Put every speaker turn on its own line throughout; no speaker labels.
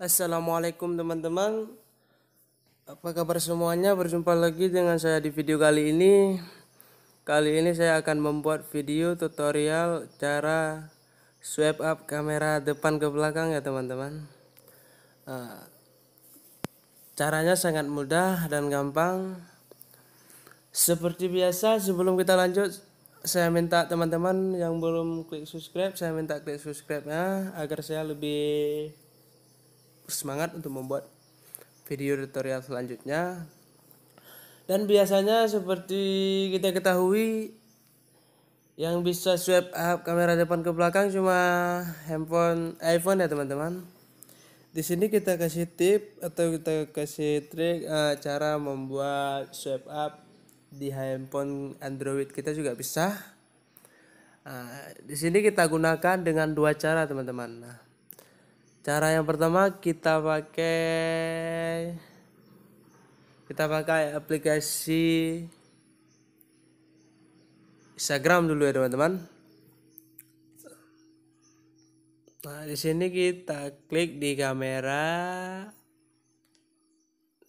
Assalamualaikum teman-teman Apa kabar semuanya berjumpa lagi dengan saya di video kali ini Kali ini saya akan membuat video tutorial cara swap up kamera depan ke belakang ya teman-teman eh, Caranya sangat mudah dan gampang Seperti biasa sebelum kita lanjut saya minta teman-teman yang belum klik subscribe saya minta klik subscribe ya agar saya lebih semangat untuk membuat video tutorial selanjutnya. Dan biasanya seperti kita ketahui yang bisa swipe up kamera depan ke belakang cuma handphone iPhone ya teman-teman. Di sini kita kasih tip atau kita kasih trik uh, cara membuat swipe up di handphone Android kita juga bisa. Nah, di sini kita gunakan dengan dua cara teman-teman. Nah, cara yang pertama kita pakai kita pakai aplikasi Instagram dulu ya teman-teman nah di sini kita klik di kamera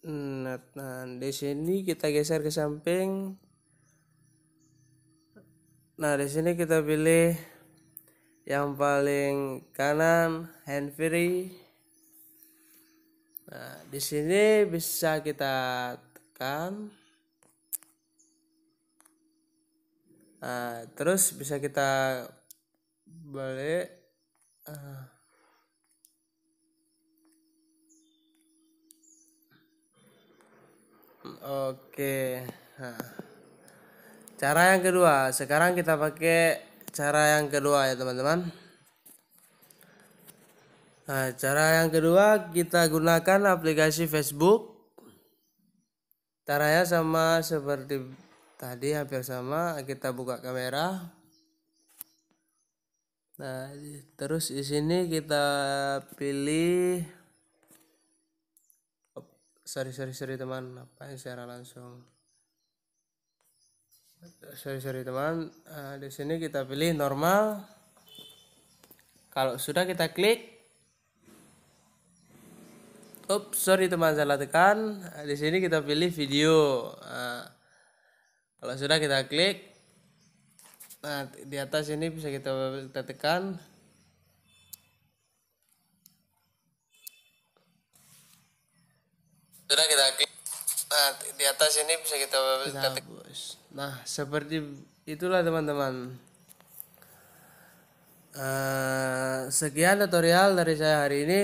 Nah, nah di sini kita geser ke samping. Nah, di sini kita pilih yang paling kanan hand free nah di sini bisa kita tekan nah terus bisa kita balik ah. oke okay. nah. cara yang kedua sekarang kita pakai cara yang kedua ya teman-teman nah, cara yang kedua kita gunakan aplikasi Facebook caranya sama seperti tadi hampir sama kita buka kamera nah terus di sini kita pilih sorry sorry sorry teman apa yang secara langsung sorry sorry teman uh, di sini kita pilih normal kalau sudah kita klik Ups, sorry teman salah tekan. Eh, di sini kita pilih video. uh, kalau sudah kita klik, nah di atas ini bisa kita kita tekan. Sudah kita klik. Nah, di atas ini bisa kita, kita hapus. Nah, seperti itulah teman-teman. Uh, sekian tutorial dari saya hari ini.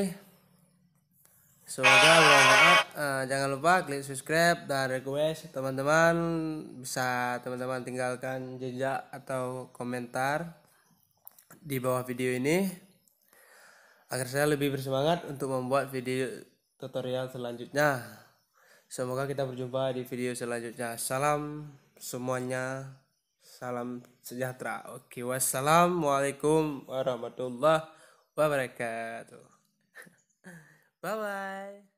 Semoga bermanfaat. Uh, jangan lupa klik subscribe dan request teman-teman bisa teman-teman tinggalkan jejak atau komentar di bawah video ini agar saya lebih bersemangat untuk membuat video tutorial selanjutnya. Semoga kita berjumpa di video selanjutnya. Salam semuanya. Salam sejahtera. Oke, wassalamualaikum warahmatullahi wabarakatuh. Bye bye.